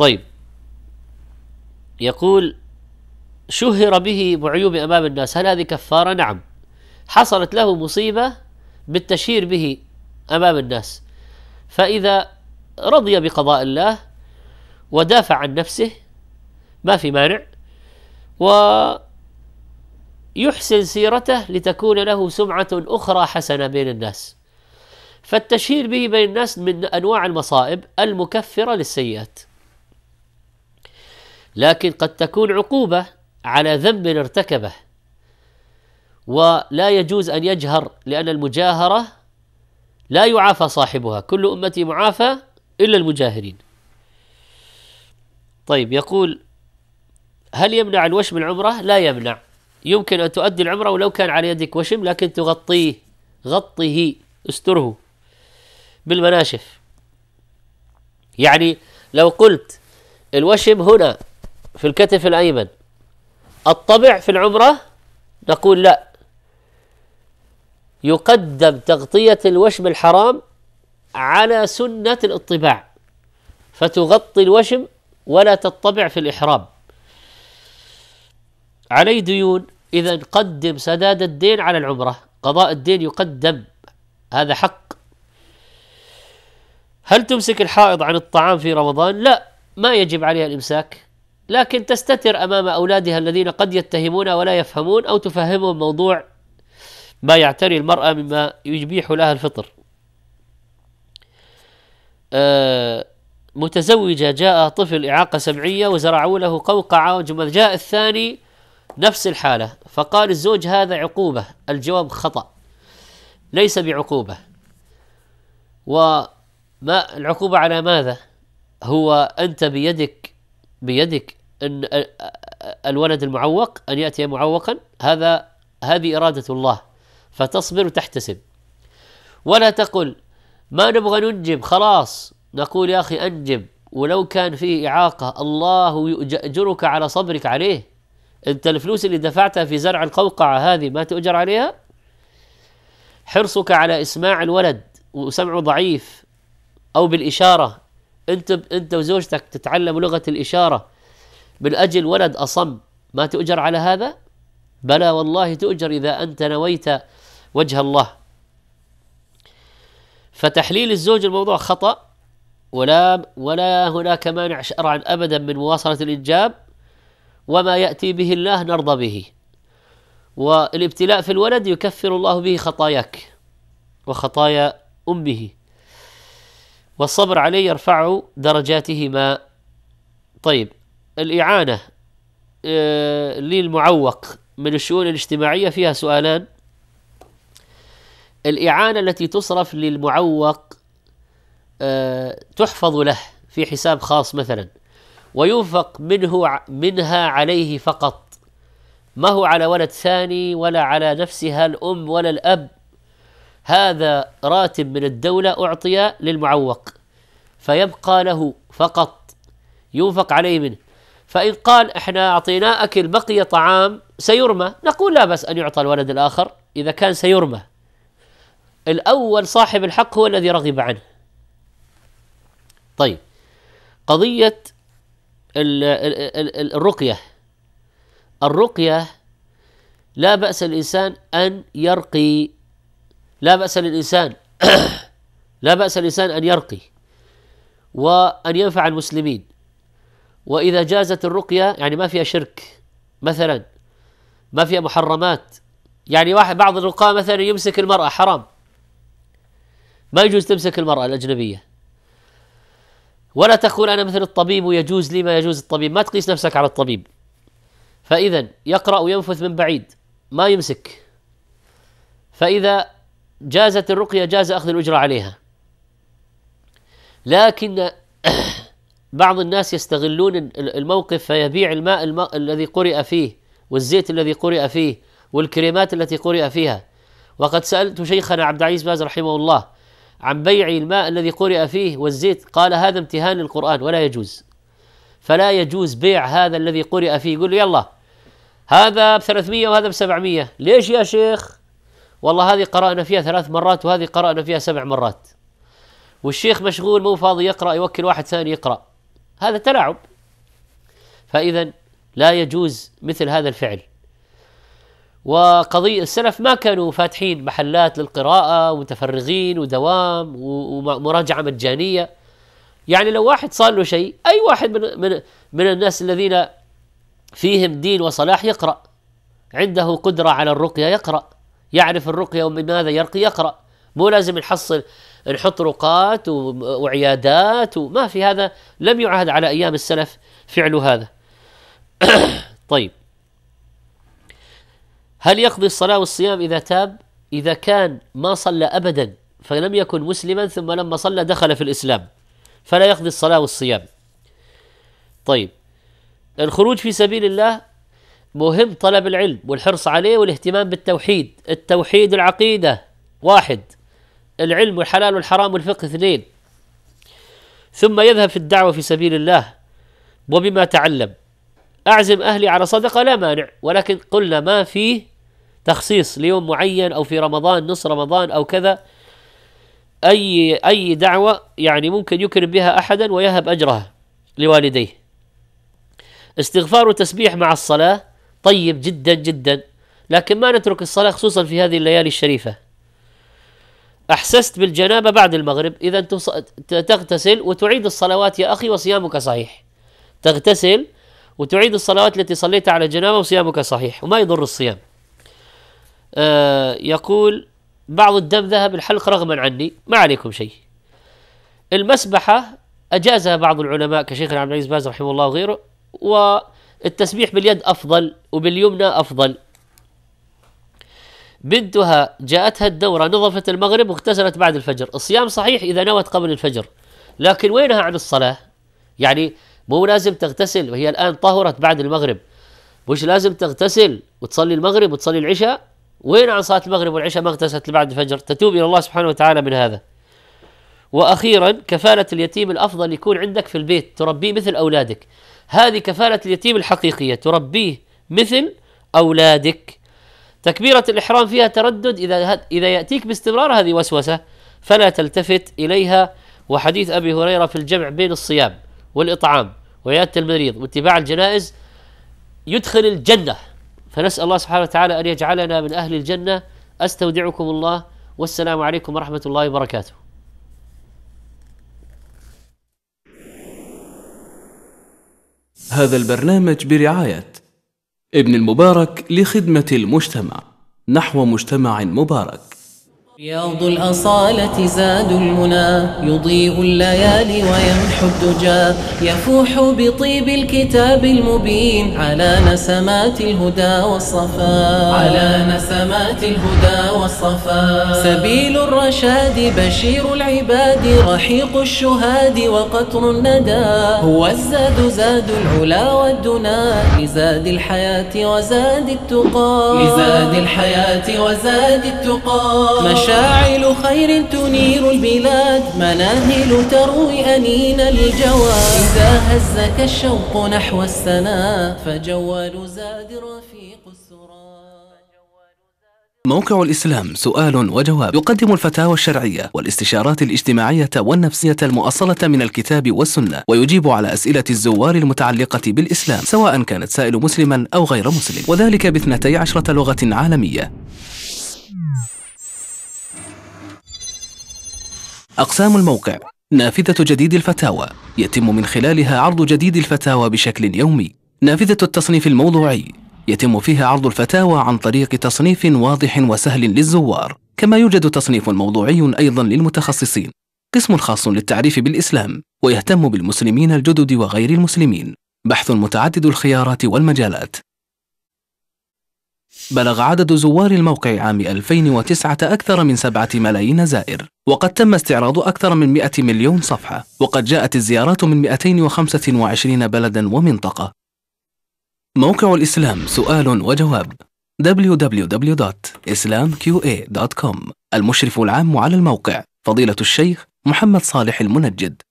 طيب يقول شهر به بعيوب امام الناس هل هذه كفاره؟ نعم حصلت له مصيبه بالتشهير به امام الناس فاذا رضي بقضاء الله ودافع عن نفسه ما في مانع ويحسن سيرته لتكون له سمعه اخرى حسنه بين الناس فالتشهير به بين الناس من انواع المصائب المكفره للسيئات لكن قد تكون عقوبه على ذنب ارتكبه ولا يجوز ان يجهر لان المجاهره لا يعافى صاحبها كل امتي معافى الا المجاهرين طيب يقول هل يمنع الوشم العمره لا يمنع يمكن ان تؤدي العمره ولو كان على يدك وشم لكن تغطيه غطه استره بالمناشف يعني لو قلت الوشم هنا في الكتف الأيمن الطبع في العمرة نقول لا يقدم تغطية الوشم الحرام على سنة الاطباع فتغطي الوشم ولا تطبع في الإحرام عليه ديون إذا قدم سداد الدين على العمرة قضاء الدين يقدم هذا حق هل تمسك الحائض عن الطعام في رمضان؟ لا ما يجب عليها الإمساك لكن تستتر امام اولادها الذين قد يتهمون ولا يفهمون او تفهمهم موضوع ما يعتري المراه مما يبيح لها الفطر. آه، متزوجه جاء طفل اعاقه سمعيه وزرعوا له قوقعه وجمل جاء الثاني نفس الحاله فقال الزوج هذا عقوبه الجواب خطا ليس بعقوبه وما العقوبه على ماذا؟ هو انت بيدك بيدك ان الولد المعوق ان ياتي معوقا هذا هذه اراده الله فتصبر وتحتسب ولا تقل ما نبغى ننجب خلاص نقول يا اخي انجب ولو كان فيه اعاقه الله يؤجرك على صبرك عليه انت الفلوس اللي دفعتها في زرع القوقعه هذه ما تؤجر عليها حرصك على اسماع الولد وسمعه ضعيف او بالاشاره انت انت وزوجتك تتعلم لغه الاشاره من أجل ولد أصم ما تؤجر على هذا بلى والله تؤجر إذا أنت نويت وجه الله فتحليل الزوج الموضوع خطأ ولا ولا هناك مانع شرعا أبدا من مواصلة الإنجاب وما يأتي به الله نرضى به والابتلاء في الولد يكفر الله به خطاياك وخطايا أمه والصبر عليه يرفع درجاتهما طيب الإعانة آه، للمعوق من الشؤون الاجتماعية فيها سؤالان الإعانة التي تصرف للمعوق آه، تحفظ له في حساب خاص مثلا وينفق منه منها عليه فقط ما هو على ولد ثاني ولا على نفسها الأم ولا الأب هذا راتب من الدولة أعطي للمعوق فيبقى له فقط ينفق عليه منه فإن قال احنا أعطيناه أكل بقي طعام سيرمى نقول لا بأس أن يعطى الولد الآخر إذا كان سيرمى الأول صاحب الحق هو الذي رغب عنه طيب قضية الرقية الرقية لا بأس الإنسان أن يرقي لا بأس للإنسان لا بأس الإنسان أن يرقي وأن ينفع المسلمين واذا جازت الرقيه يعني ما فيها شرك مثلا ما فيها محرمات يعني واحد بعض الرقاه مثلا يمسك المراه حرام ما يجوز تمسك المراه الاجنبيه ولا تقول انا مثل الطبيب ويجوز لي ما يجوز الطبيب ما تقيس نفسك على الطبيب فاذا يقرا وينفث من بعيد ما يمسك فاذا جازت الرقيه جاز اخذ الاجره عليها لكن بعض الناس يستغلون الموقف فيبيع الماء, الماء الذي قرئ فيه والزيت الذي قرئ فيه والكريمات التي قرئ فيها وقد سألت شيخنا عبد العزيز باز رحمه الله عن بيع الماء الذي قرئ فيه والزيت قال هذا امتهان للقرآن ولا يجوز فلا يجوز بيع هذا الذي قرئ فيه يقول له يلا هذا ب 300 وهذا ب 700 ليش يا شيخ والله هذه قرأنا فيها ثلاث مرات وهذه قرأنا فيها سبع مرات والشيخ مشغول مو فاضي يقرأ يوكل واحد ثاني يقرأ هذا تلاعب فإذا لا يجوز مثل هذا الفعل وقضية السلف ما كانوا فاتحين محلات للقراءة ومتفرغين ودوام ومراجعة مجانية يعني لو واحد صار له شيء أي واحد من, من, من الناس الذين فيهم دين وصلاح يقرأ عنده قدرة على الرقية يقرأ يعرف الرقية ومن ماذا يرقي يقرأ مو لازم نحصل نحط رقات وعيادات وما في هذا لم يعهد على ايام السلف فعل هذا. طيب هل يقضي الصلاه والصيام اذا تاب؟ اذا كان ما صلى ابدا فلم يكن مسلما ثم لما صلى دخل في الاسلام فلا يقضي الصلاه والصيام. طيب الخروج في سبيل الله مهم طلب العلم والحرص عليه والاهتمام بالتوحيد، التوحيد العقيده واحد العلم والحلال والحرام والفقه اثنين ثم يذهب في الدعوة في سبيل الله وبما تعلم أعزم أهلي على صدقة لا مانع ولكن قلنا ما فيه تخصيص ليوم معين أو في رمضان نص رمضان أو كذا أي أي دعوة يعني ممكن يكرم بها أحدا ويهب أجرها لوالديه استغفار وتسبيح مع الصلاة طيب جدا جدا لكن ما نترك الصلاة خصوصا في هذه الليالي الشريفة أحسست بالجنابة بعد المغرب إذا تغتسل وتعيد الصلوات يا أخي وصيامك صحيح تغتسل وتعيد الصلوات التي صليتها على الجنابة وصيامك صحيح وما يضر الصيام آه يقول بعض الدم ذهب الحلق رغما عني ما عليكم شيء المسبحة أجازها بعض العلماء كشيخنا عبد العزيز باز رحمه الله وغيره والتسبيح باليد أفضل وباليمنى أفضل بنتها جاءتها الدورة نظفت المغرب واغتسلت بعد الفجر الصيام صحيح إذا نوت قبل الفجر لكن وينها عن الصلاة يعني مو لازم تغتسل وهي الآن طهرت بعد المغرب مش لازم تغتسل وتصلي المغرب وتصلي العشاء وين عن صلاة المغرب والعشاء ما اغتسلت بعد الفجر تتوب إلى الله سبحانه وتعالى من هذا وأخيرا كفالة اليتيم الأفضل يكون عندك في البيت تربيه مثل أولادك هذه كفالة اليتيم الحقيقية تربيه مثل أولادك تكبيرة الإحرام فيها تردد إذا إذا يأتيك باستمرار هذه وسوسة فلا تلتفت إليها وحديث أبي هريرة في الجمع بين الصيام والإطعام وعيادة المريض واتباع الجنائز يدخل الجنة فنسأل الله سبحانه وتعالى أن يجعلنا من أهل الجنة أستودعكم الله والسلام عليكم ورحمة الله وبركاته هذا البرنامج برعايه ابن المبارك لخدمة المجتمع نحو مجتمع مبارك رياض الأصالة زاد المنى يضيء الليالي ويمحو الدجى يفوح بطيب الكتاب المبين على نسمات الهدى والصفاء على نسمات الهدى والصفاء سبيل الرشاد بشير العباد رحيق الشهاد وقطر الندى هو الزاد زاد العلا والدنا لزاد الحياة وزاد التقى لزاد الحياة وزاد التقى مشاعل خير تنير البلاد مناهل تروي أنين الجواد إذا هزك الشوق نحو السنا فجوال زاد رفيق السراد موقع الإسلام سؤال وجواب يقدم الفتاوى الشرعية والاستشارات الاجتماعية والنفسية المؤصلة من الكتاب والسنة ويجيب على أسئلة الزوار المتعلقة بالإسلام سواء كانت سائل مسلما أو غير مسلم وذلك باثنتي عشرة لغة عالمية أقسام الموقع نافذة جديد الفتاوى يتم من خلالها عرض جديد الفتاوى بشكل يومي نافذة التصنيف الموضوعي يتم فيها عرض الفتاوى عن طريق تصنيف واضح وسهل للزوار كما يوجد تصنيف موضوعي أيضا للمتخصصين قسم خاص للتعريف بالإسلام ويهتم بالمسلمين الجدد وغير المسلمين بحث متعدد الخيارات والمجالات بلغ عدد زوار الموقع عام 2009 أكثر من 7 ملايين زائر وقد تم استعراض أكثر من 100 مليون صفحة وقد جاءت الزيارات من 225 بلدا ومنطقة موقع الإسلام سؤال وجواب www.islamqa.com إيه المشرف العام على الموقع فضيلة الشيخ محمد صالح المنجد